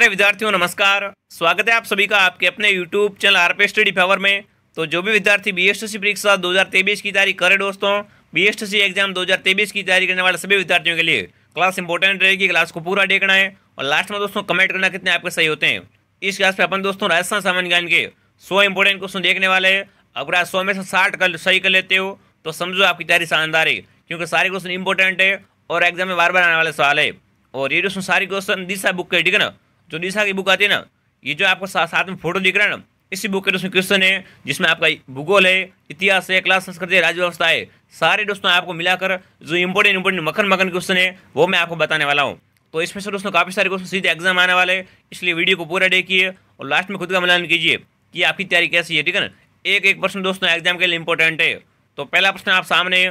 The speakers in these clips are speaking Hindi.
प्यारे विद्यार्थियों नमस्कार स्वागत है आप सभी का आपके अपने YouTube channel R P study favour में तो जो भी विद्यार्थी बी एस परीक्षा दो हज़ार तेईस की तैयारी करे दोस्तों बी एस एग्जाम दो हज़ार तेईस की तैयारी करने वाले सभी विद्यार्थियों के लिए क्लास इंपॉर्टेंट रहेगी क्लास को पूरा देखना है और लास्ट में दोस्तों कमेंट करना कितने आपके सही होते हैं इस क्लास में अपन दोस्तों राजस्थान सामान्य ज्ञान के सौ इंपॉर्टेंट क्वेश्चन देखने वाले हैं अगर आप सौ में से साठ कर सही कर लेते हो तो समझो आपकी तैयारी शानदार है क्योंकि सारे क्वेश्चन इंपॉर्टेंट है और एग्जाम में बार बार आने वाले सवाल है और ये दोस्तों क्वेश्चन दिशा बुक के ठीक है ना जो दिशा की बुक आती है ना ये जो आपको साथ साथ में फोटो दिख रहा है ना इसी बुक के दोस्तों क्वेश्चन है जिसमें आपका भूगोल है इतिहास है कला संस्कृति है राज्य व्यवस्था है सारे दोस्तों आपको मिलाकर जो इंपोर्टेंट इंपोर्टेंट मखन मखन क्वेश्चन है वो मैं आपको बताने वाला हूँ तो इसमें से दोस्तों काफ़ी सारे क्वेश्चन सीधे एग्जाम आने वाले हैं इसलिए वीडियो को पूरा देखिए और लास्ट में खुद का मिलान कीजिए कि आपकी तैयारी कैसी है ठीक है ना एक एक प्रश्न दोस्तों एग्जाम के लिए इंपॉर्टेंट है तो पहला प्रश्न आप सामने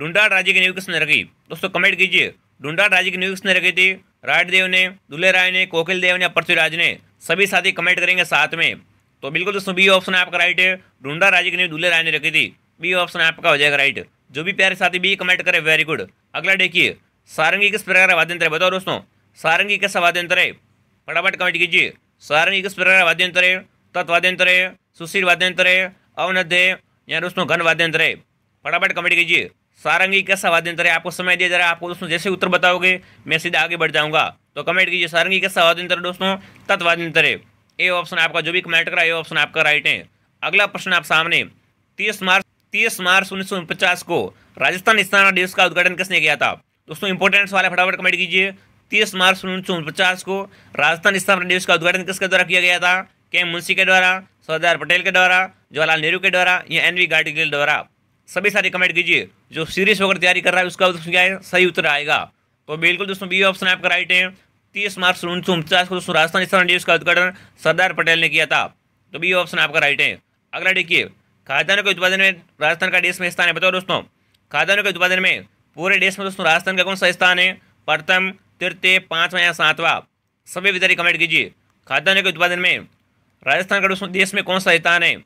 ढूंढा राज्य की नियुक्त रखी दोस्तों कमेंट कीजिए ढूंढा राज्य की न्यूज ने रखी थी राइट देव ने दुल्हे राय ने कोकिल देव ने पृथ्वीराज ने सभी साथी कमेंट करेंगे साथ में तो बिल्कुल दोस्तों बी ऑप्शन आपका राइट है ढूंढा राज्य की न्यूज दुल्हे राय ने रखी थी बी ऑप्शन आपका हो जाएगा राइट जो भी प्यारे साथी बी कमेंट करे वेरी गुड अगला देखिए सारंगी किस प्रकार का वाद्यंत्र है बताओ दोस्तों सारंगी कैसा वाद्यंत्र है फटाफट कमेंट कीजिए सारंगी किस प्रकार का वाद्यंत्र है तत्वाद्यंत्र है सुशील वाद्यंत्र है अवनध्य है या दोस्तों घन वाद्यंत्र है फटाफट कमेंट कीजिए सारंगी कैसा वाद्यंत्र है आपको समय दिया जा रहा है आपको दोस्तों जैसे उत्तर बताओगे मैं सीधा आगे बढ़ जाऊंगा तो कमेंट कीजिए सारंगी कैसा वाद्यंत्र दोस्तों तत्वाद्यंत्र है ए ऑप्शन आपका जो भी कमेंट करा ए ऑप्शन आपका राइट है अगला प्रश्न आप सामने तीस मार्च तीस मार्च उन्नीस को राजस्थान स्थान दिवस का उद्घाटन किसने किया था दोस्तों इंपोर्टेंट सवाल फटाफट कमेंट कीजिए तीस मार्च उन्नीस को राजस्थान स्थापना दिवस का उद्घाटन किसके द्वारा किया गया था के मुंशी के द्वारा सरदार पटेल के द्वारा जवाहरलाल नेहरू के द्वारा या एन वी गाडगी द्वारा सभी सारी कमेंट कीजिए जो सीरीज होकर तैयारी कर रहा है उसका क्या है सही उत्तर आएगा तो बिल्कुल दोस्तों बी ऑप्शन आपका राइट है तीस मार्च उन्नीस सौ उनचास को दोस्तों राजस्थान स्थान दिवस का उद्घाटन सरदार पटेल ने किया था तो बी ऑप्शन आपका राइट है अगला देखिए खाद्यान्न के उत्पादन में राजस्थान का देश में स्थान है बताओ दोस्तों खाद्यान्न के उत्पादन में पूरे देश में दोस्तों राजस्थान का कौन सा स्थान है प्रथम तृतीय पाँचवा या सातवा सभी विद्यार्थी कमेंट कीजिए खाद्यान्न के उत्पादन में राजस्थान का दोस्तों देश में कौन सा स्थान है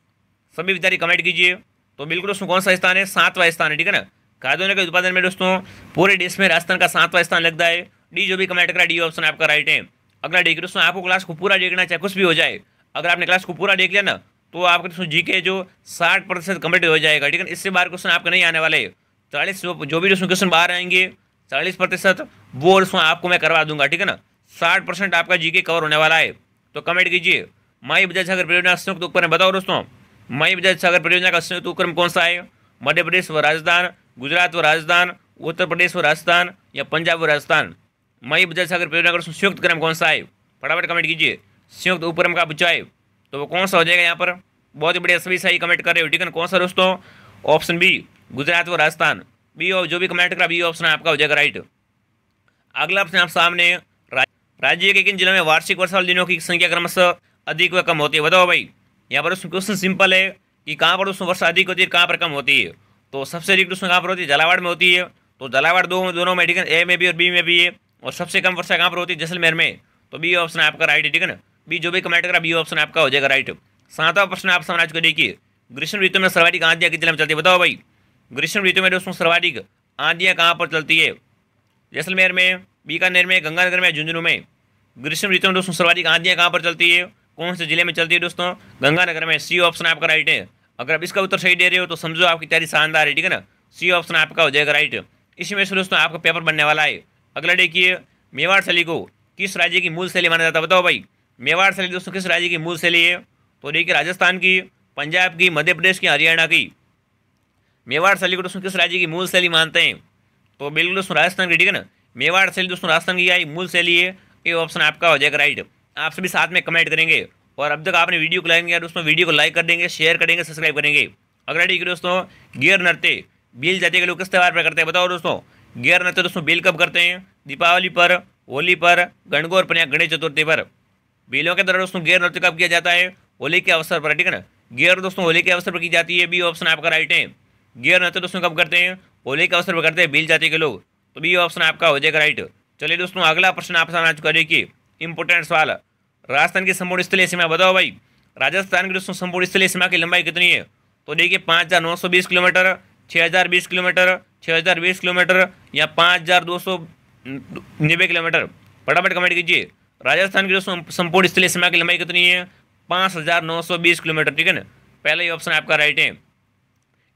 सभी विद्यार्थी कमेंट कीजिए तो बिल्कुल दोस्तों कौन सा स्थान है सातवा स्थान है ठीक है ना खाद्यान्न के उत्पादन में दोस्तों पूरे देश में राजस्थान का सातवा स्थान लगता है डी जो भी कमेंट करा डी ऑप्शन आपका राइट है अगला देखिए दोस्तों आपको क्लास को पूरा देखना चाहे कुछ भी हो जाए अगर आपने क्लास को पूरा देख लिया ना तो आपके दोस्तों जी जो साठ प्रतिशत कम्प्लीट हो जाएगा ठीक है इससे बाहर क्वेश्चन आपका नहीं आने वाले चालीस जो भी दोस्तों क्वेश्चन बाहर आएंगे चालीस प्रतिशत वो दोस्तों आपको मैं करवा दूंगा ठीक है ना साठ परसेंट आपका जीके कवर होने वाला है तो कमेंट कीजिए माई बजाज अगर प्रेरणा तो ऊपर बताओ दोस्तों मई बजाज सागर परियोजना का संयुक्त उपक्रम कौन सा है मध्य प्रदेश व राजस्थान गुजरात व राजस्थान उत्तर प्रदेश व राजस्थान या पंजाब व राजस्थान मई बजाज सागर परियोजना का संयुक्त क्रम कौन सा है फटाफट कमेंट कीजिए संयुक्त उपक्रम का बचाए तो वो कौन सा हो जाएगा यहाँ पर बहुत ही बढ़िया सभी सही कमेंट कर रहे हो ठीक है कौन सा दोस्तों ऑप्शन बी गुजरात व राजस्थान बी जो भी कमेंट करा बी ऑप्शन आपका हो जाएगा राइट अगला ऑप्शन आप सामने राज्य के किन जिलों में वार्षिक वर्षा वाले दिनों की संख्या क्रमशः अधिक व कम होती है बताओ भाई यहाँ पर उसमें क्वेश्चन सिंपल है कि कहाँ पर उसमें वर्षा अधिक होती है कहाँ पर कम होती है तो सबसे अधिक उसमें कहाँ पर होती है जलावाड़ में होती है तो जलावाड़ दो दोनों में ठीक है ए में भी और बी में भी है और सबसे कम वर्षा कहाँ पर होती है जैसलमेर में तो बी ऑप्शन आपका राइट है ठीक है ना बी जो भी कमेंट करा बी ऑप्शन आपका हो जाएगा राइट सातवा प्रश्न आप समाज को देखिए ग्रीष्म ऋतु में सर्वाधिक आंधियाँ किस जिले में चलती है बताओ भाई ग्रीष्म ऋतु में उसमें सर्वाधिक आंधियाँ कहाँ पर चलती है जैसलमेर में बीकानेर में गंगानगर में झुंझुनू में ग्रीष्म ऋतु में दोस्तों सर्वाधिक आंधियाँ कहाँ पर चलती है कौन से जिले में चलती है दोस्तों गंगानगर में सी ऑप्शन आपका राइट है अगर आप इसका उत्तर सही दे रहे हो तो समझो आपकी तैयारी शानदार है ठीक है ना सी ऑप्शन आपका हो जाएगा राइट इसमें से दोस्तों आपका पेपर बनने वाला है अगला देखिए मेवाड़ शैली को किस राज्य की मूल शैली माना जाता है बताओ भाई मेवाड़ शैली दोस्तों किस राज्य की मूल शैली है तो देखिए राजस्थान की पंजाब की मध्य प्रदेश की हरियाणा की मेवाड़ शैली को दोस्तों किस राज्य की मूल शैली मानते हैं तो बिल्कुल दोस्तों राजस्थान की ठीक है ना मेवाड़ शैली दोस्तों राजस्थान की आई मूल शैली है ये ऑप्शन आपका हो जाएगा राइट आप सभी साथ में कमेंट करेंगे और अब तक आपने वीडियो को लाइक किया वीडियो तो को लाइक कर देंगे शेयर करेंगे सब्सक्राइब करेंगे अगला ठीक है दोस्तों गियर नृत्य बिल जाति के लोग किस त्यौहार पर करते हैं बताओ दोस्तों गियर नृत्य दोस्तों बिल कब करते हैं दीपावली पर होली पर गणगौर पर या गणेश चतुर्थी पर बिलों के द्वारा दोस्तों गियर नृत्य कब किया जाता है होली के अवसर पर ठीक है ना गियर दोस्तों होली के अवसर पर की जाती है बी ऑप्शन आपका राइट है गियर नृत्य दोस्तों कब करते हैं होली के अवसर पर करते हैं बिल जाति के लोग तो बी ऑप्शन आपका हो जाएगा राइट चलिए दोस्तों अगला प्रश्न आपसे आना चुका है कि इंपोर्टेंट सवाल राजस्थान की संपूर्ण स्थलीय सीमा बताओ भाई राजस्थान की संपूर्ण स्थलीय सीमा की लंबाई कितनी है तो देखिए पाँच हज़ार नौ सौ बीस किलोमीटर छः हज़ार बीस किलोमीटर छः हज़ार बीस किलोमीटर या पाँच हज़ार दो सौ नब्बे किलोमीटर फटाफट कमेंट कीजिए राजस्थान की संपूर्ण स्थलीय सीमा की लंबाई कितनी है पाँच हज़ार नौ सौ बीस किलोमीटर ठीक है ना पहला ही ऑप्शन आपका राइट है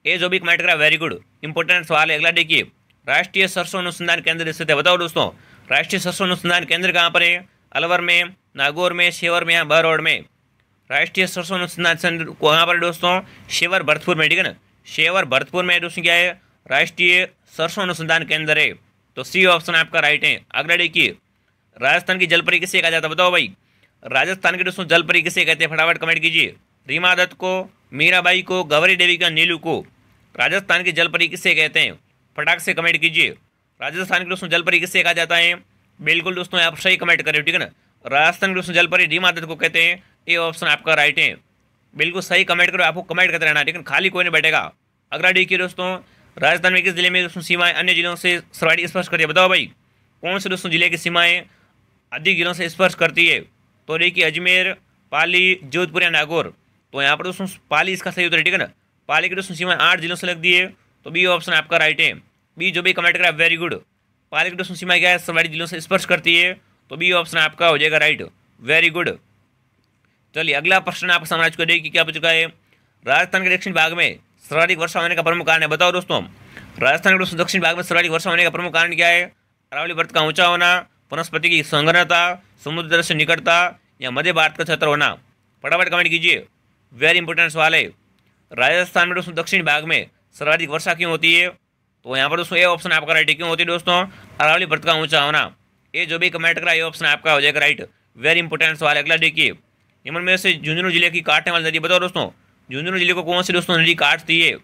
ए जो भी कमेंट करा वेरी गुड इंपॉर्टेंट सवाल है अगला देखिए राष्ट्रीय सरसों अनुसंधान केंद्र स्थित है बताओ दोस्तों राष्ट्रीय सरसों अनुसंधान केंद्र कहाँ पर है अलवर में नागौर में शेवर में या बहरोड में राष्ट्रीय सरसों अनुसंधान संघ कहाँ पर दोस्तों शेवर भरतपुर में ठीक है ना शेवर भरतपुर में दोस्तों क्या है राष्ट्रीय सरसों अनुसंधान केंद्र है तो सी ऑप्शन आपका राइट है अगला देखिए राजस्थान की जलपरी किसे कहा जाता है बताओ भाई राजस्थान के दोस्तों जलपरी किसे कहते हैं फटाफट कमेंट कीजिए रीमा दत्त को मीराबाई को गवरी देवी का नीलू को राजस्थान की जलपरी किसे कहते हैं फटाक से कमेंट कीजिए राजस्थान के दोस्तों जलपरी किसे कहा जाता है बिल्कुल दोस्तों आप सही कमेंट करें ठीक है ना राजस्थान दोस्तों जलपरी डी आदत को कहते हैं ये ऑप्शन आपका राइट है बिल्कुल सही कमेंट करो आपको कमेंट करते रहना ठीक है खाली कोई नहीं बैठेगा अगला डी की दोस्तों राजस्थान में किस जिले में दोस्तों सीमाएं अन्य जिलों से सवारी स्पर्श करती है बताओ भाई कौन से दोस्तों जिले की सीमाएं अधिक जिलों से स्पर्श करती है तो देखिए अजमेर पाली जोधपुर या नागौर तो यहाँ पर दोस्तों पाली इसका सही उत्तर है ठीक है ना पाली की दोस्तों सीमाएं आठ जिलों से लगती है तो बी ऑप्शन आपका राइट है बी जो भी कमेंट करा वेरी गुड पाली की सीमा क्या है सर्वाड़ी जिलों से स्पर्श करती है तो भी ऑप्शन आपका हो जाएगा राइट वेरी गुड चलिए अगला प्रश्न आपका सामराज को देखिए क्या पूछा चुका है राजस्थान के दक्षिण भाग में सर्वाधिक वर्षा होने का प्रमुख कारण है बताओ दोस्तों राजस्थान के दक्षिण भाग में सर्वाधिक वर्षा होने का प्रमुख कारण क्या है अरावली वर्त का ऊंचा होना वनस्पति की संग्रहता समुद्र दृश्य निकटता या मध्य भारत का क्षेत्र होना फटाफट कमेंट कीजिए वेरी इंपॉर्टेंट सवाल है राजस्थान में दोस्तों दक्षिण भाग में सर्वाधिक वर्षा क्यों होती है तो यहाँ पर दोस्तों ये ऑप्शन आपका राइट क्यों होती है दोस्तों अरावली व्रत का ऊंचा होना ये जो भी कमेंट करा ये ऑप्शन आपका हो जाएगा राइट वेरी इंपॉर्टेंट सवाल अगला देखिए निम्न में से झुंझुनू जिले की काटने वाली नदी बताओ दोस्तों झुंझुनू जिले को कौन सी दोस्तों नदी काटती है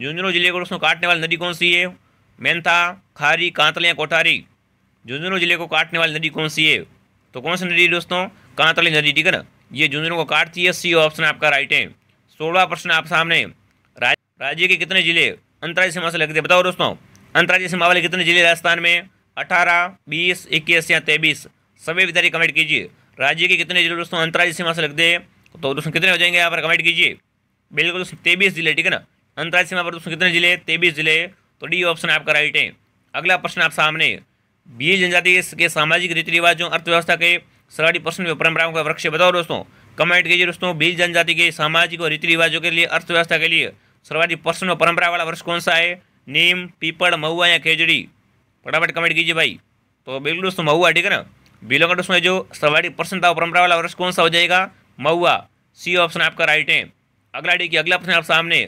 झुंझुनू जिले को दोस्तों काटने वाली नदी कौन सी है मेंथा खारी कांतलिया कोठारी झुंझुनू जिले को काटने वाली नदी कौन सी है तो कौन सी नदी दोस्तों कांतली नदी ठीक है ना ये झुंझुनू को काटती है सी ऑप्शन आपका राइट है सोलवा प्रश्न आप सामने राज्य के कितने जिले अंतर्राज्य सीमा से लग दिया बताओ दोस्तों अंतर्राज्य सीमा वाले कितने जिले राजस्थान में अठारह बीस इक्कीस या तेईस सभी विद्यार्थी कमेंट कीजिए राज्य के कितने जिले दोस्तों अंतर्राज्य सीमा से लग दे तो दोस्तों कितने हो जाएंगे यहाँ पर कमेंट कीजिए बिल्कुल दोस्तों तेईस जिले ठीक है ना अंतर्राज्य सीमा पर दोस्तों कितने जिले तेईस जिले तो डी ऑप्शन आपका राइट है अगला प्रश्न आप सामने बी जनजाति के सामाजिक रीति रिवाजों अर्थव्यवस्था के सराडी प्रश्न में परंपराओं का वृक्ष बताओ दोस्तों कमेंट कीजिए दोस्तों बीस जनजाति के सामाजिक और रीति रिवाजों के लिए अर्थव्यवस्था के लिए सर्वाधिक प्रश्नों परंपरा वाला वर्ष कौन सा है नीम पीपड़ महुआ या खेजड़ी फटाफट कमेंट कीजिए भाई तो बिल्कुल दोस्तों महुआ ठीक है ना बिलों का दोस्तों जो सर्वाधिक प्रश्न था परंपरा वाला वर्ष कौन सा हो जाएगा महुआ सी ऑप्शन आपका राइट है अगला डी की अगला प्रश्न आप सामने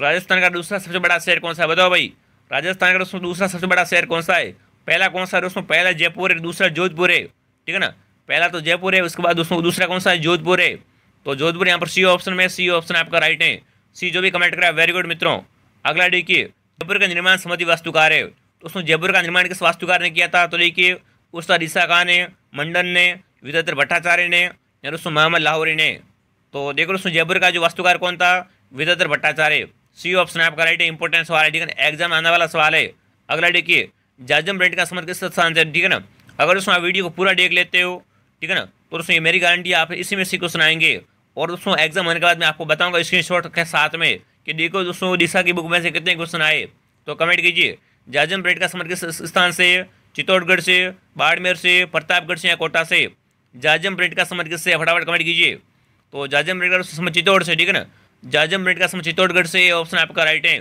राजस्थान का दूसरा सबसे बड़ा शहर कौन सा है बताओ भाई राजस्थान का दोस्तों दूसरा सबसे बड़ा शहर कौन सा है पहला कौन सा है दोस्तों पहला जयपुर है दूसरा जोधपुर है ठीक है ना पहला तो जयपुर है उसके बाद दोस्तों दूसरा कौन सा है जोधपुर है तो जोधपुर यहाँ पर सी ऑप्शन में सी ऑप्शन आपका राइट है सी जो भी कमेंट करा वेरी गुड मित्रों अगला देखिए जयपुर का निर्माण समिति वास्तुकार है तो उसने जयपुर का निर्माण किस वास्तुकार ने किया था तो देखिए उस रिसा खान ने मंडन ने विद्याधर भट्टाचार्य ने या दोस्तों मोहम्मद लाहौरी ने तो देखो उसमें जयपुर का जो वास्तुकार कौन था विद्याधर भट्टाचार्य सी ऑप्शन आपका राइट है इंपॉर्टेंट सवाल है ठीक है एग्जाम आने वाला सवाल है अगला देखिए जाजम ब्रेड का संबंध किस स्थान से ठीक है ना अगर उसमें आप वीडियो को पूरा देख लेते हो ठीक है ना तो उसमें मेरी गारंटी आप इसी में सी क्वेश्चन आएंगे और दोस्तों एग्जाम होने के बाद मैं आपको बताऊंगा स्क्रीनशॉट के साथ में कि देखो दोस्तों उड़ीसा की बुक में से कितने क्वेश्चन आए तो कमेंट कीजिए जाजम ब्रेड का समर्थ किस स्थान से चित्तौड़गढ़ से बाड़मेर से प्रतापगढ़ से या कोटा से जाजम ब्रेड का समर्थ से फटाफट कमेंट कीजिए तो जाजम ब्रेड का समर चित्तौड़ से ठीक है ना जाजम ब्रेड का समर चित्तौड़गढ़ से ऑप्शन आपका राइट है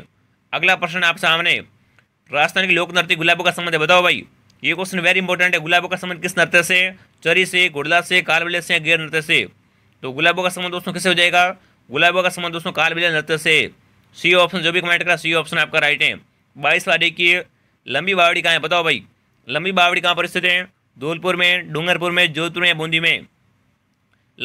अगला प्रश्न आप सामने राजस्थान के लोक नृत्य गुलाबों का संबंध है बताओ भाई ये क्वेश्चन वेरी इंपॉर्टेंट है गुलाबों का संबंध किस नृत्य से चरी से गुड़ला से कालबले से या गैर नृत्य से तो गुलाबों का संबंध दोस्तों किससे हो जाएगा गुलाबों का संबंध दोस्तों काल बिल नृत्य से सी ऑप्शन जो भी कमेंट करा सी ऑप्शन आपका राइट है बाईस वाली की लंबी बावड़ी कहाँ है बताओ भाई लंबी बावड़ी कहाँ पर स्थित है धौलपुर में डूंगरपुर में जोधपुर में बूंदी में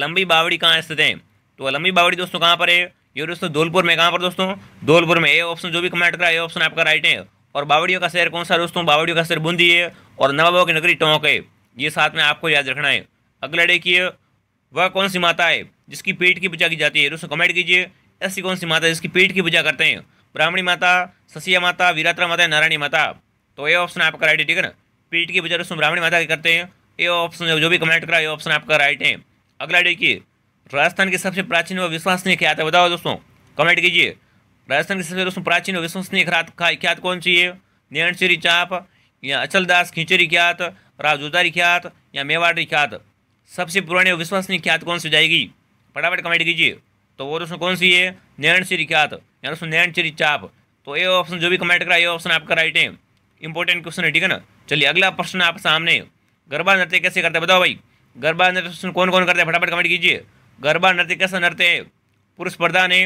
लंबी बावड़ी कहाँ स्थित है तो लंबी बावड़ी दोस्तों कहाँ पर है ये दोस्तों धौलपुर में कहाँ पर दोस्तों धौलपुर में ए ऑप्शन जो भी कमेंट करा ए ऑप्शन आपका राइट है और बावड़ियों का शहर कौन सा दोस्तों बावड़ियों का शहर बूंदी है और नवाबों की नगरी टोंक है ये साथ में आपको याद रखना है अगला डे की वह कौन सी माता है जिसकी पेट की पूजा की जाती है दोस्तों कमेंट कीजिए ऐसी कौन सी माता है जिसकी पेट की पूजा करते हैं ब्राह्मणी माता ससिया माता वीरात्रा माता नारायणी माता तो ये ऑप्शन आपका राइट है ठीक है ना पेट की पूजा उसमें ब्राह्मणी माता की करते हैं ये ऑप्शन जो भी कमेंट करा ये ऑप्शन आपका राइट है अगला देखिए राजस्थान की सबसे प्राचीन व विश्वसनीय ख्यात है बताओ दोस्तों कमेंट कीजिए राजस्थान की सबसे दोस्तों प्राचीन व विश्वसनीय ख्यात ख्यात कौन सी है नैणचेरी चाप या अचलदास खिंचरी ख्यात राजोदारी ख्यात या मेवाड़ी ख्यात सबसे पुराने और विश्वसनीय ख्यात कौन सी जाएगी फटाफट कमेंट कीजिए तो वो दोस्तों कौन सी है नैन श्री ख्यात या दोस्तों नैन श्री चाप तो ये ऑप्शन जो भी कमेंट करा ये ऑप्शन आपका राइट है इंपॉर्टेंट क्वेश्चन है ठीक है ना चलिए अगला प्रश्न आप सामने गरबा नृत्य कैसे करते हैं बताओ भाई गरबा नृत्य कौन कौन करते हैं फटाफट कमेंट कीजिए गरबा नृत्य कैसा नृत्य है पुरुष प्रधान है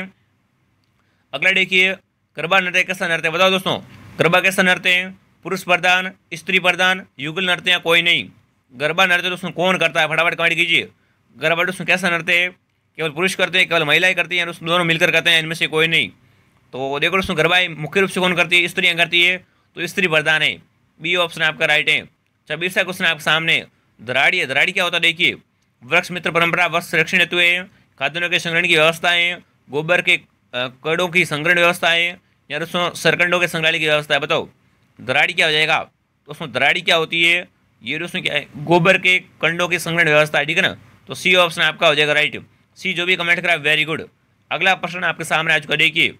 अगला देखिए गरबा नृत्य कैसा नृत्य बताओ दोस्तों गरबा कैसा नृत्य है पुरुष प्रधान स्त्री प्रधान युगल नृत्य कोई नहीं गरबा नृत्य तो उसमें कौन करता है फटाफट कमेंट कीजिए गरबा उसमें कैसा नृत्य है केवल पुरुष करते हैं केवल महिलाएं करती हैं उसमें दोनों मिलकर करते हैं इनमें से कोई नहीं तो देखो उसमें गरबा मुख्य रूप से कौन करती है स्त्रियाँ करती है तो स्त्री वरदान है बी ऑप्शन आपका राइट है छब्बीसा क्वेश्चन आपके सामने धराड़ी है धराड़ी क्या होता है देखिए वृक्ष मित्र परंपरा वृक्ष संरक्षण हेतु है खादनों के संग्रहण की व्यवस्था है गोबर के कड़ों की संग्रहण व्यवस्था है या दोस्तों सरकंडों के संग्रहालय की व्यवस्था है बताओ दराड़ी क्या हो जाएगा तो उसमें दराड़ी क्या होती है ये दोस्तों क्या है गोबर के कंडों की संग्रहण व्यवस्था है ठीक है ना तो सी ऑप्शन आपका हो जाएगा राइट सी जो भी कमेंट करा वेरी गुड अगला प्रश्न आपके सामने आ चुका देखिए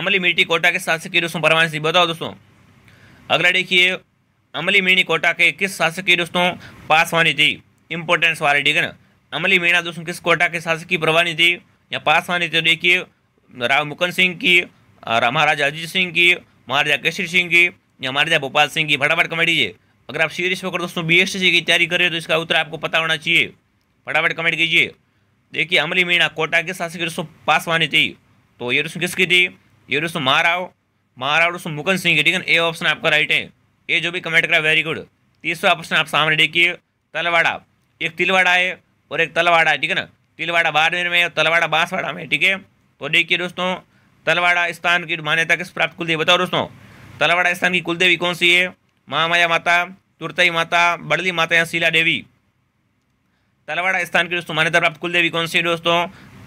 अमली मिट्टी कोटा के शासकीय दोस्तों परवान सिंह बताओ दोस्तों अगला देखिए अमली मीणी कोटा के किस शासकीय दोस्तों पासवानी थी इंपोर्टेंस वाले ठीक है ना अमली मीणा दोस्तों किस कोटा के शासकीय प्रवानी थी या पासवानी थी देखिए राव मुकन सिंह की महाराजा अजीत सिंह की महाराजा केसरी सिंह की या महाराजा भोपाल सिंह की फटाफट कमेंट दीजिए अगर आप सीरियस होकर दोस्तों बी एस की तैयारी कर रहे हो तो इसका उत्तर आपको पता होना चाहिए फटाफट कमेंट कीजिए देखिए अमली मीणा कोटा के शासक दोस्तों पासवानी थी तो ये दोस्तों किसकी थी ये दोस्तों महाराव महाराव दोस्तों मुकन सिंह की ठीक है ए ऑप्शन आपका राइट है ये जो भी कमेंट करा वेरी गुड तीसरा ऑप्शन आप सामने देखिए तलवाड़ा एक तिलवाड़ा है और एक तलवाड़ा है ठीक है ना तिलवाड़ा बाड़मेर में तलवाड़ा बांसवाड़ा में ठीक है तो देखिए दोस्तों तलवाड़ा स्थान की मान्यता किस प्राप्त कुलदेवी बताओ दोस्तों तलवाड़ा स्थान की कुलदेवी कौन सी है महामाया माता तुरतई माता बड़ली माता या शीला देवी तलवाड़ा स्थान की दोस्तों मान्यता प्राप्त कुल देवी कौन सी दोस्तों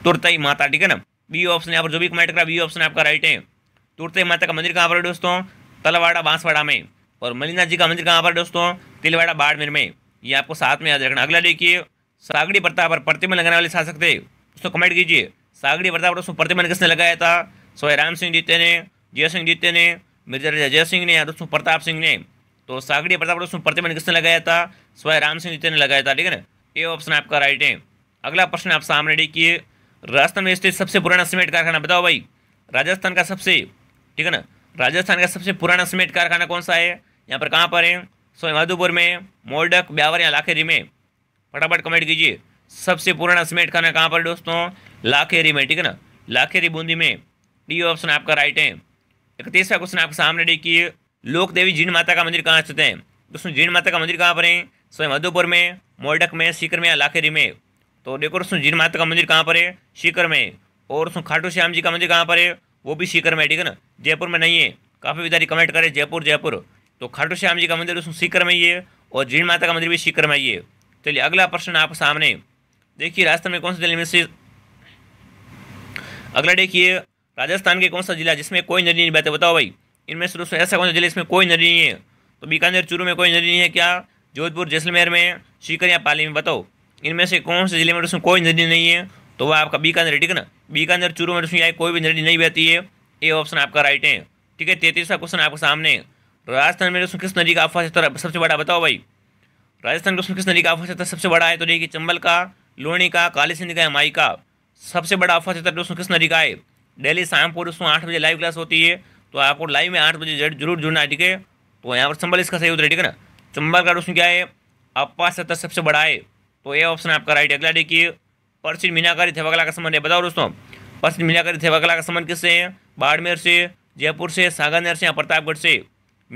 तुरतई माता ठीक है ना बी ऑप्शन यहाँ पर जो भी कमेंट करा बी ऑप्शन आपका राइट है तुरते माता का मंदिर कहाँ पर है दोस्तों तलवाड़ा बांसवाड़ा में और मलिनाथ जी का मंदिर कहाँ पर है दोस्तों तिलवाड़ा बाड़मेर में ये आपको साथ में याद रखना अगला देखिए सागड़ी प्रताप पर प्रतिमा लगाने वाले शासक थे दोस्तों कमेंट कीजिए सागड़ी प्रताप पर दोस्तों प्रतिमन किसने लगाया था सोए राम सिंह जीते ने जय सिंह जीते ने मिर्जा राजा जय सिंह ने या दोस्तों प्रताप सिंह ने तो सागड़ी प्रताप रोशन प्रतिबंध किसने लगाया था स्वयं राम सिंह जीते ने लगाया था ठीक है ना ये ऑप्शन आपका राइट है अगला प्रश्न आप सामने देखिए राजस्थान में स्थित सबसे पुराना सीमेंट कारखाना बताओ भाई राजस्थान का सबसे ठीक है ना राजस्थान का सबसे पुराना सीमेंट कारखाना कौन सा है यहाँ पर कहाँ पर है सोए माधोपुर में मोडक ब्यावर या लाखेरी में फटाफट कमेंट कीजिए सबसे पुराना सीमेंट खाना कहाँ पर दोस्तों लाखेरी में ठीक है ना लाखेरी बूंदी में डी ऑप्शन आपका राइट है इकतीसवा क्वेश्चन आपके सामने देखिए लोक देवी जीण माता का मंदिर कहाँ स्थित है दोस्तों जीण माता का मंदिर कहाँ पर है स्वयं मधुपुर में मोरडक में सीकर में लाखेरी में तो देखो दोस्तों जीण माता का मंदिर कहाँ पर है सीकर में और दोस्तों खाटू श्याम जी का मंदिर कहाँ पर है वो भी सीकर में ठीक है ना जयपुर में नहीं है काफ़ी विदारी कमेंट करें जयपुर जयपुर तो खाटू श्याम जी का मंदिर दोस्तों सीकर में ही है और जीण माता का मंदिर भी सीकर में ही है चलिए अगला प्रश्न आप सामने देखिए राजस्थान में कौन सा जिले में से अगला देखिए राजस्थान के कौन सा जिला जिसमें कोई नदी नहीं बहते बताओ भाई इनमें से दोस्तों ऐसा कौन सा जिले इसमें कोई नदी नहीं है तो बीकानेर चूरू में कोई नदी नहीं है क्या जोधपुर जैसलमेर में सीकर या पाली में बताओ इनमें से कौन से जिले में दोस्तों कोई नदी नहीं है तो वह आपका बीकानेर ठीक है ना बीकानेर चूरू में दोस्तों यहाँ कोई भी नदी नहीं बहती है ये ऑप्शन आपका राइट है ठीक है तैतीसवा क्वेश्चन आपके सामने राजस्थान में दोस्तों किस नदी का आफा क्षेत्र सबसे बड़ा बताओ भाई राजस्थान में दोस्तों किस नदी का आफा क्षेत्र सबसे बड़ा है तो देखिए चंबल का लोणी का काली सिंध का माई का सबसे बड़ा आफा क्षेत्र दोस्तों किस नदी का है डेली शाम को दोस्तों आठ बजे लाइव क्लास होती है तो आपको लाइव में आठ बजे जरूर जुड़ना है ठीक है तो यहाँ पर संबल इसका सही उत्तर है ठीक है ना संबल का ऑप्शन क्या है अपा सतह सबसे बड़ा है तो ये ऑप्शन आपका राइट अगला देखिए प्रसिद्ध मीनाकारी थेवाकला का संबंध है बताओ दोस्तों प्रसिद्ध मीनाकारी थेवाकला का संबंध किससे है बाड़मेर से जयपुर से सागानेर से या प्रतापगढ़ से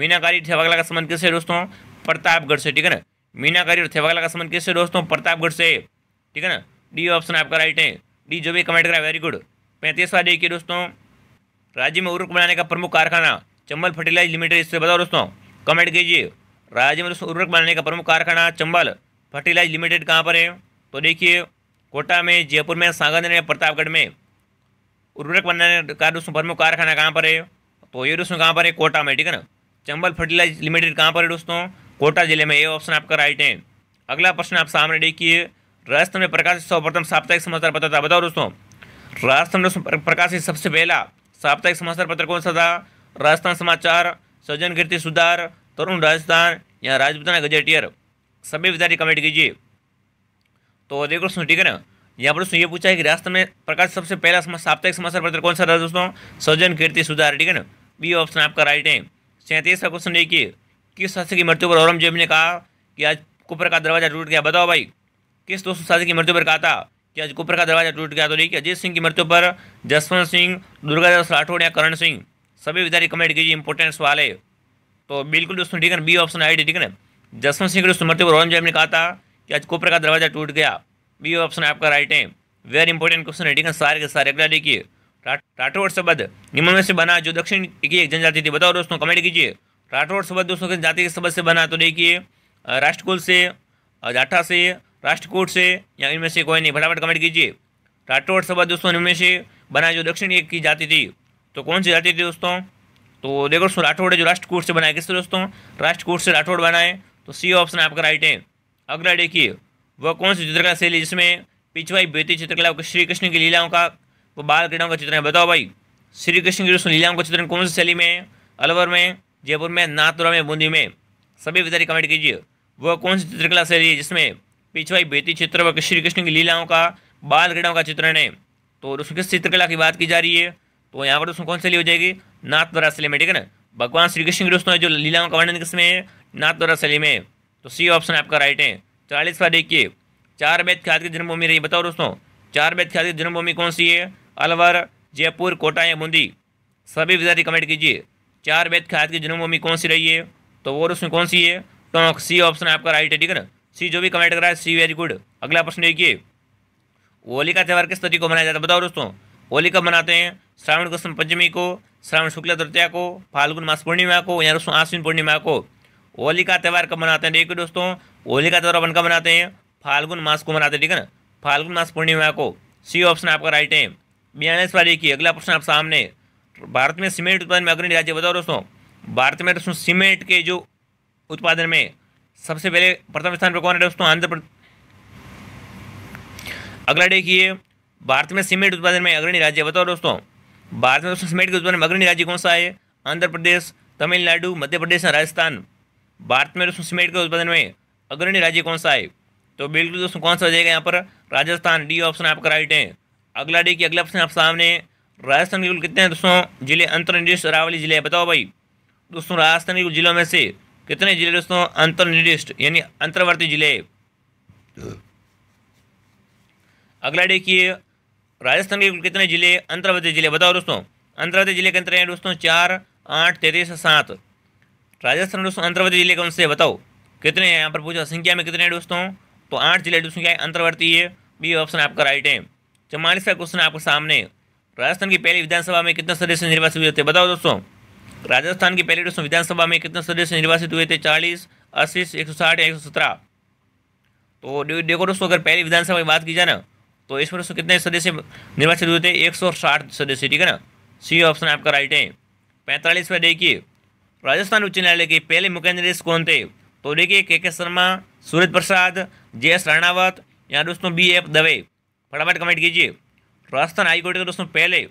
मीनाकारी थेवागला का संबंध किससे दोस्तों प्रतापगढ़ से ठीक है ना मीनाकारी और थेवाकला का संबंध किससे दोस्तों प्रतापगढ़ से ठीक है ना डी ऑप्शन आपका राइट है डी जो भी कमेंट करा वेरी गुड पैंतीसवा देखिए दोस्तों राज्य में उर्वरक बनाने का प्रमुख कारखाना चंबल फर्टिलाइज लिमिटेड इससे बताओ दोस्तों कमेंट कीजिए राज्य में उर्वरक बनाने का प्रमुख कारखाना चंबल फर्टिलाइज लिमिटेड कहाँ पर है तो देखिए कोटा में जयपुर में सांगन में प्रतापगढ़ में उर्वरक बनाने का दोस्तों प्रमुख कारखाना कहाँ पर है तो ये दोस्तों कहाँ पर है कोटा में ठीक है ना चंबल फर्टिलाइज लिमिटेड कहाँ पर है दोस्तों कोटा जिले में ये ऑप्शन आपका राइट है अगला प्रश्न आप सामने देखिए राजस्थान में प्रकाशित सर्वप्रथम साप्ताहिक समाचार पत्र था बताओ दोस्तों राजस्थान में प्रकाशित सबसे पहला साप्ताहिक समाचार पत्र कौन सा था राजस्थान समाचार सज्जन कीर्ति सुधार तरुण राजस्थान या राजपुताना गजेटियर सभी विद्यार्थी कमेंट कीजिए तो देखो सुनो ठीक है ना यहाँ पर ये पूछा है कि राजस्थान में प्रकाश सबसे पहला साप्ताहिक समाचार पत्र कौन सा था दोस्तों सज्जन कीर्ति सुधार ठीक है ना बी ऑप्शन आपका राइट है सैंतीस का क्वेश्चन देखिए किस शासक की मृत्यु पर औरंगजेब ने कहा कि आज कुपर का दरवाजा टूट गया बताओ भाई किस दोस्तों शासक की मृत्यु पर कहा था कि कुपर का दरवाजा टूट गया तो लिखिए अजीत सिंह की मृत्यु पर जसवंत सिंह दुर्गादास राठौड़ या करण सिंह सभी विधायक कमेंट कीजिए इंपॉर्टेंस वाले तो बिल्कुल दोस्तों ठीक है बी ऑप्शन आई डी ठीक है जसवंत सिंह की दोस्तों मृत्यु पर औरंगजेब ने कहा था कि आज कुपर का दरवाजा टूट गया बी ऑप्शन आपका राइट है वेरी इंपॉर्टेंट क्वेश्चन है ठीक है सारे के सारे अगला देखिए राठौड़ शब्द निम्न में से बना जो दक्षिण की एक जनजाति थी बताओ दोस्तों कमेंट कीजिए राठौड़ शब्द दोस्तों जाति के शब्द से बना तो देखिए राष्ट्रकुल से जाठा से राष्ट्रकूट से या इनमें से कोई नहीं फटाफट कमेंट कीजिए राठौड़ सभा दोस्तों इनमें से बनाए जो दक्षिण की जाती थी तो कौन सी जाती थी दोस्तों तो देखो दोस्तों राठौड़ है जो राष्ट्रकूट से बनाए किससे दोस्तों राष्ट्रकूट से राठौड़ बनाए तो सी ऑप्शन आपका राइट है अगला देखिए वह कौन सी चित्रकला शैली जिसमें पिछवाई बेती चित्रकला श्री कृष्ण की लीलाओं का वो बाल क्रीड़ाओं का चित्रण है बताओ भाई श्री कृष्ण की दोस्तों लीलाओं का चित्रण कौन सी शैली में अलवर में जयपुर में नाथुरा में बूंदी में सभी विद्यार्थी कमेंट कीजिए वह कौन सी चित्रकला शैली है जिसमें पिछवाई बेती चित्र व श्री कृष्ण की लीलाओं का बाल क्रीड़ाओं का चित्रण है तो उसमें किस चित्रकला की बात की जा रही है तो यहाँ पर दोस्तों कौन सी ली हो जाएगी नाथ द्वारा शैली में ठीक है ना भगवान श्री कृष्ण की दोस्तों जो लीलाओं का वर्णन किसमें है नाथ द्वारा शैली में तो सी ऑप्शन आपका राइट है चालीसवा देखिए चार बैद ख्यात की जन्मभूमि रही बताओ दोस्तों चार बैद ख्यात की जन्मभूमि कौन सी है अलवर जयपुर कोटा या बूंदी सभी विद्यार्थी कमेंट कीजिए चार बैद ख्यात की जन्मभूमि कौन सी रही है तो वो दोस्तों कौन सी है टोंक सी ऑप्शन आपका राइट है ठीक है ना सी जो भी कमेंट कर रहा है सी वेरी गुड अगला प्रश्न देखिए होली का त्यौहार किस तरीके को मनाया जाता है बताओ दोस्तों होली कब मनाते हैं श्रावण कृष्ण पंचमी को श्रावण शुक्ल तृतीया को फाल्गुन मास पूर्णिमा को या दोस्तों आश्विन पूर्णिमा को होली का त्यौहार कब मनाते हैं देखिए दोस्तों होली का त्यौहार अपन कब मनाते हैं फाल्गुन मास को मनाते हैं ठीक है ना फाल्गुन मास पूर्णिमा को सी ऑप्शन आपका राइट है बयालीस वाली की अगला प्रश्न आप सामने भारत में सीमेंट उत्पादन में अग्रणी राज्य बताओ दोस्तों भारत में दोस्तों सीमेंट के जो उत्पादन में सबसे पहले प्रथम स्थान पर कौन है दोस्तों आंध्र प्रदेश अगला देखिए भारत में सीमेंट उत्पादन में अग्रणी राज्य बताओ दोस्तों भारत में दोस्तों सीमेंट के उत्पादन में अग्रणी राज्य कौन सा है आंध्र प्रदेश तमिलनाडु मध्य प्रदेश और राजस्थान भारत में दोस्तों सीमेंट के उत्पादन में अग्रणी राज्य कौन सा है तो बिल्कुल दोस्तों कौन सा हो जाएगा यहाँ पर राजस्थान डी ऑप्शन आपका राइट है अगला की अगला ऑप्शन आप सामने राजस्थान के कुल कितने दोस्तों जिले निर्देश अरावली जिले बताओ भाई दोस्तों राजस्थान के जिलों में से कितने जिले दोस्तों अंतर्निर्दिष्ट यानी अंतर्वर्ती जिले अगला देखिए राजस्थान के कितने जिले अंतर्वर्ती जिले बताओ दोस्तों अंतर्वर्ती जिले के अंतर हैं दोस्तों चार आठ तैतीस सात राजस्थान दोस्तों अंतर्वर्ती जिले कौन से बताओ कितने हैं यहाँ पर पूछा संख्या में कितने हैं दोस्तों तो आठ जिले दोस्तों क्या अंतर्वर्ती है बी ऑप्शन आपका राइट है का क्वेश्चन आपके सामने राजस्थान की पहली विधानसभा में कितने सदस्य निर्वाचित हुए थे बताओ दोस्तों राजस्थान की पहली रस्म विधानसभा में कितने सदस्य निर्वाचित हुए थे चालीस अस्सी एक सौ साठ एक सौ सत्रह तो देखो दोस्तों अगर पहली विधानसभा की बात की जाए ना तो इस वर्ष कितने सदस्य निर्वाचित हुए थे एक सौ साठ सदस्य ठीक है ना सी ऑप्शन आपका राइट है पैंतालीस में देखिए राजस्थान उच्च न्यायालय के पहले मुख्य न्यायाधीश कौन थे तो देखिए K K Sharma Suraj Prasad J S Ranawat या दोस्तों बी एफ दवे फटाफट कमेंट कीजिए राजस्थान हाईकोर्ट के दोस्तों पहले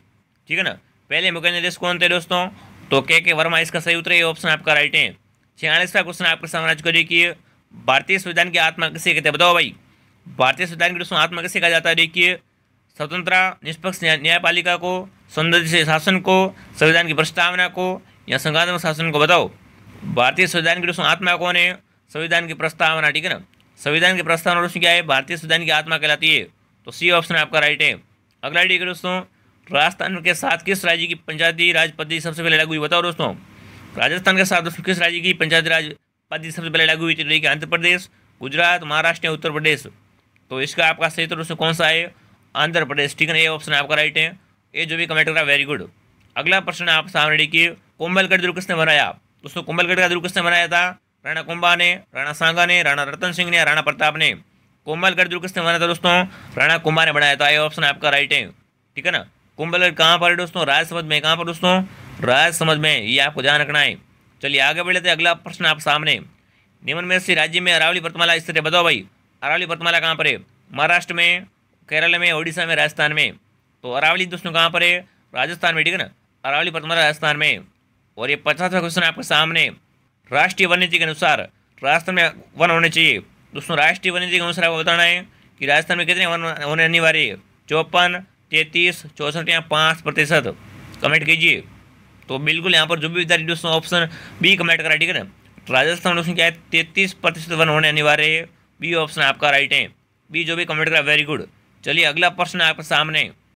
ठीक है ना पहले मुख्य न्यायाधीश कौन थे दोस्तों तो के के वर्मा इसका सही उत्तर ये ऑप्शन आपका राइट है छियालीसवा क्वेश्चन आपके सामने आज देखिए कि भारतीय संविधान की आत्मा किसे कहते हैं बताओ भाई भारतीय संविधान की दोस्तों आत्मा किसे कहा जाता है देखिए स्वतंत्र निष्पक्ष न्यायपालिका को सौंदर्य शासन को संविधान की प्रस्तावना को या संघात्मक शासन को बताओ भारतीय संविधान की दोस्तों आत्मा कौन है संविधान की प्रस्तावना ठीक है ना संविधान की प्रस्तावना दोस्तों क्या है भारतीय संविधान की आत्मा कहलाती है तो सी ऑप्शन आपका राइट है अगला डी दोस्तों राजस्थान के साथ किस राज्य की पंचायती राज पद्धति सबसे पहले लागू हुई बताओ दोस्तों राजस्थान के साथ दोस्तों किस राज्य की पंचायती राज पद्धति सबसे पहले लागू हुई थी देखिए आंध्र प्रदेश गुजरात महाराष्ट्र या उत्तर प्रदेश तो इसका आपका सही तो दोस्तों कौन सा है आंध्र प्रदेश ठीक है ना ये ऑप्शन आपका राइट है ये जो भी कमेंट करा वेरी गुड अगला प्रश्न आप सामने देखिए कोम्बलगढ़ दुर्ग किसने बनाया दोस्तों कोम्बलगढ़ का दुर्ग किसने बनाया था राणा कुंभा ने राणा सांगा ने राणा रतन सिंह ने राणा प्रताप ने कोम्बलगढ़ दुर्ग किसने बनाया था दोस्तों राणा कुंभा ने बनाया था ये ऑप्शन आपका राइट है ठीक है ना कुंभ लग्न कहाँ पर है दोस्तों राय समझ में कहाँ पर दोस्तों राय समझ में ये आपको ध्यान रखना है चलिए आगे बढ़ लेते हैं अगला प्रश्न आप सामने निम्न में से राज्य में अरावली पर्तमाला स्थित है बताओ भाई अरावली पर्तमाला कहाँ पर है महाराष्ट्र में केरल में उड़ीसा में राजस्थान में तो अरावली दोस्तों कहाँ पर है राजस्थान में ठीक है ना अरावली पर्तमाला राजस्थान में और ये पचासवा क्वेश्चन आपके सामने राष्ट्रीय वन्य के अनुसार राजस्थान में वन होने चाहिए दोस्तों राष्ट्रीय वन्य के अनुसार आपको बताना है कि राजस्थान में कितने वन होने अनिवार्य है चौपन तैतीस चौंसठ या पाँच प्रतिशत कमेंट कीजिए तो बिल्कुल यहाँ पर जो भी विद्यार्थी दोस्तों ऑप्शन बी कमेंट करा ठीक है ना राजस्थान दोस्तों क्या है तैतीस प्रतिशत वन होने अनिवार्य है बी ऑप्शन आपका राइट है बी जो भी कमेंट करा वेरी गुड चलिए अगला प्रश्न आपके सामने है